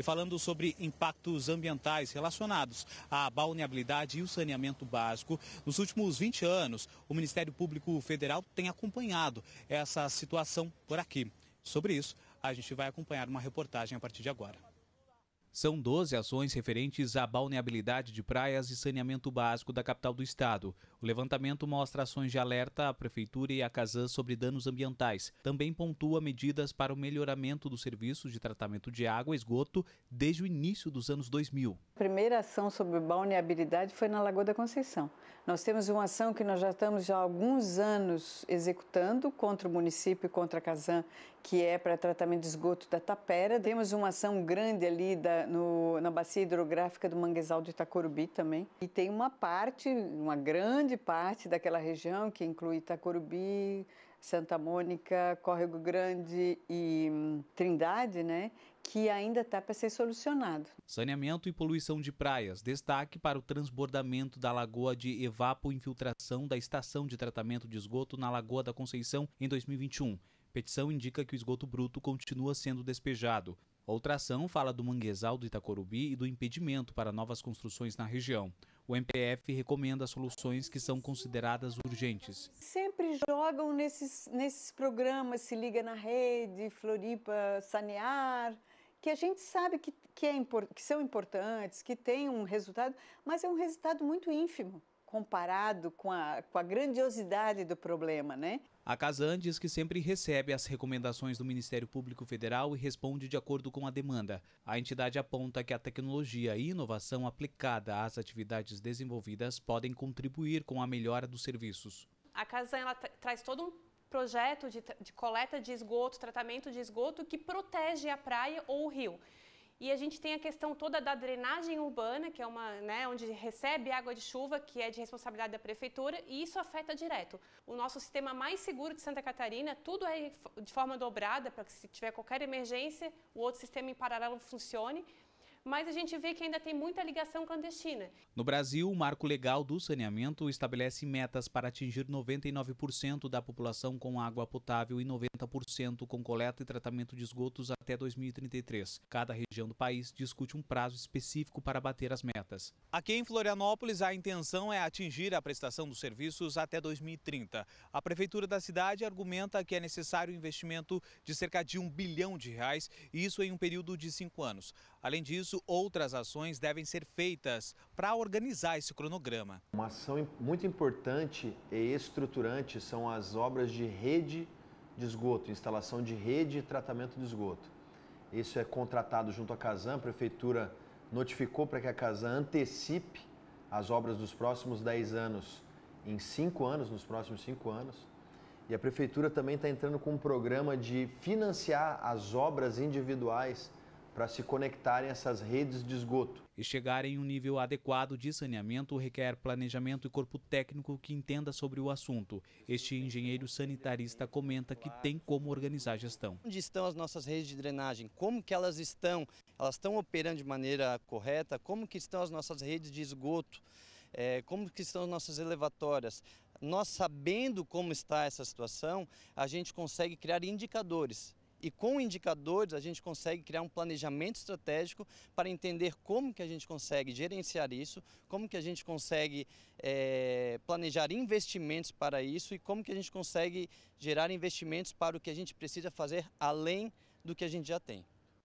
e falando sobre impactos ambientais relacionados à balneabilidade e o saneamento básico. Nos últimos 20 anos, o Ministério Público Federal tem acompanhado essa situação por aqui. Sobre isso, a gente vai acompanhar uma reportagem a partir de agora. São 12 ações referentes à balneabilidade de praias e saneamento básico da capital do estado. O levantamento mostra ações de alerta à Prefeitura e à Casan sobre danos ambientais. Também pontua medidas para o melhoramento dos serviços de tratamento de água e esgoto desde o início dos anos 2000. A primeira ação sobre balneabilidade foi na Lagoa da Conceição. Nós temos uma ação que nós já estamos já há alguns anos executando contra o município e contra a Casan, que é para tratamento de esgoto da Tapera. Temos uma ação grande ali da, no, na bacia hidrográfica do Manguezal de Itacorubi também. E tem uma parte, uma grande grande parte daquela região, que inclui Itacorubi, Santa Mônica, Córrego Grande e hum, Trindade, né, que ainda está para ser solucionado. Saneamento e poluição de praias. Destaque para o transbordamento da lagoa de evapo-infiltração da estação de tratamento de esgoto na Lagoa da Conceição em 2021. Petição indica que o esgoto bruto continua sendo despejado. Outra ação fala do manguezal do Itacorubi e do impedimento para novas construções na região. O MPF recomenda soluções que são consideradas urgentes. Sempre jogam nesses, nesses programas Se Liga na Rede, Floripa Sanear, que a gente sabe que, que, é, que são importantes, que tem um resultado, mas é um resultado muito ínfimo comparado com a, com a grandiosidade do problema, né? A Casan diz que sempre recebe as recomendações do Ministério Público Federal e responde de acordo com a demanda. A entidade aponta que a tecnologia e inovação aplicada às atividades desenvolvidas podem contribuir com a melhora dos serviços. A Casan ela traz todo um projeto de, de coleta de esgoto, tratamento de esgoto que protege a praia ou o rio. E a gente tem a questão toda da drenagem urbana, que é uma, né, onde recebe água de chuva, que é de responsabilidade da prefeitura, e isso afeta direto. O nosso sistema mais seguro de Santa Catarina, tudo é de forma dobrada, para que se tiver qualquer emergência, o outro sistema em paralelo funcione mas a gente vê que ainda tem muita ligação clandestina. No Brasil, o marco legal do saneamento estabelece metas para atingir 99% da população com água potável e 90% com coleta e tratamento de esgotos até 2033. Cada região do país discute um prazo específico para bater as metas. Aqui em Florianópolis, a intenção é atingir a prestação dos serviços até 2030. A prefeitura da cidade argumenta que é necessário um investimento de cerca de um bilhão de reais, e isso em um período de cinco anos. Além disso, isso, outras ações devem ser feitas para organizar esse cronograma. Uma ação muito importante e estruturante são as obras de rede de esgoto, instalação de rede e tratamento de esgoto. Isso é contratado junto à Casam. a prefeitura notificou para que a Casam antecipe as obras dos próximos 10 anos em 5 anos, nos próximos 5 anos. E a prefeitura também está entrando com um programa de financiar as obras individuais para se conectarem a essas redes de esgoto. E chegar em um nível adequado de saneamento requer planejamento e corpo técnico que entenda sobre o assunto. Este engenheiro sanitarista comenta que tem como organizar a gestão. Onde estão as nossas redes de drenagem? Como que elas estão? Elas estão operando de maneira correta? Como que estão as nossas redes de esgoto? É, como que estão as nossas elevatórias? Nós sabendo como está essa situação, a gente consegue criar indicadores e com indicadores a gente consegue criar um planejamento estratégico para entender como que a gente consegue gerenciar isso, como que a gente consegue é, planejar investimentos para isso e como que a gente consegue gerar investimentos para o que a gente precisa fazer além do que a gente já tem.